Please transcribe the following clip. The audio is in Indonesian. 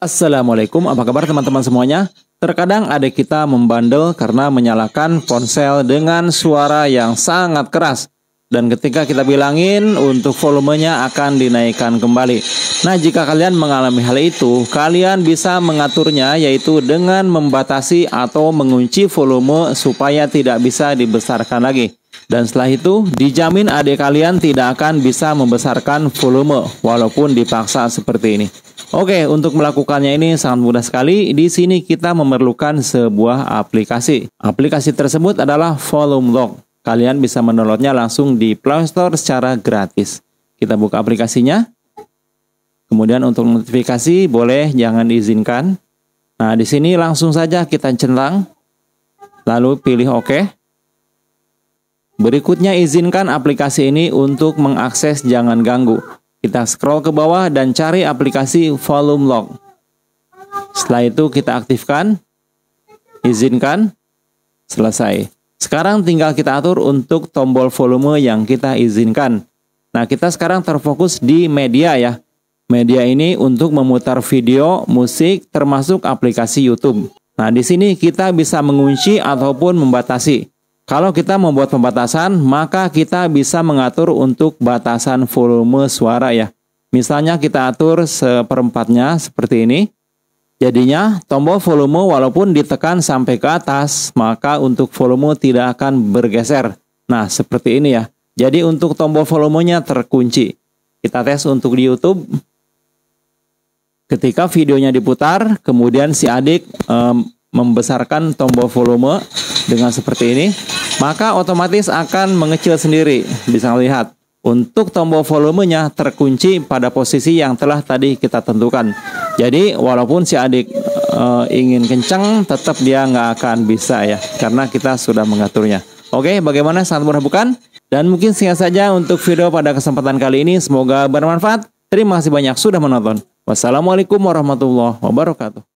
Assalamualaikum, apa kabar teman-teman semuanya? Terkadang adik kita membandel karena menyalakan ponsel dengan suara yang sangat keras. Dan ketika kita bilangin, untuk volumenya akan dinaikkan kembali. Nah, jika kalian mengalami hal itu, kalian bisa mengaturnya yaitu dengan membatasi atau mengunci volume supaya tidak bisa dibesarkan lagi. Dan setelah itu, dijamin adik kalian tidak akan bisa membesarkan volume walaupun dipaksa seperti ini. Oke, untuk melakukannya ini sangat mudah sekali. Di sini kita memerlukan sebuah aplikasi. Aplikasi tersebut adalah Volume Lock. Kalian bisa mendownloadnya langsung di Play Store secara gratis. Kita buka aplikasinya. Kemudian untuk notifikasi boleh jangan diizinkan. Nah, di sini langsung saja kita centang lalu pilih OK. Berikutnya izinkan aplikasi ini untuk mengakses jangan ganggu. Kita scroll ke bawah dan cari aplikasi Volume Lock. Setelah itu kita aktifkan, izinkan, selesai. Sekarang tinggal kita atur untuk tombol volume yang kita izinkan. Nah, kita sekarang terfokus di media ya. Media ini untuk memutar video, musik, termasuk aplikasi YouTube. Nah, di sini kita bisa mengunci ataupun membatasi. Kalau kita membuat pembatasan, maka kita bisa mengatur untuk batasan volume suara ya. Misalnya kita atur seperempatnya seperti ini. Jadinya tombol volume walaupun ditekan sampai ke atas, maka untuk volume tidak akan bergeser. Nah, seperti ini ya. Jadi untuk tombol volumenya terkunci. Kita tes untuk di YouTube. Ketika videonya diputar, kemudian si adik um, membesarkan tombol volume dengan seperti ini maka otomatis akan mengecil sendiri. Bisa melihat untuk tombol volumenya terkunci pada posisi yang telah tadi kita tentukan. Jadi walaupun si adik e, ingin kencang, tetap dia nggak akan bisa ya, karena kita sudah mengaturnya. Oke, bagaimana sangat mudah bukan? Dan mungkin singkat saja untuk video pada kesempatan kali ini, semoga bermanfaat. Terima kasih banyak sudah menonton. Wassalamualaikum warahmatullahi wabarakatuh.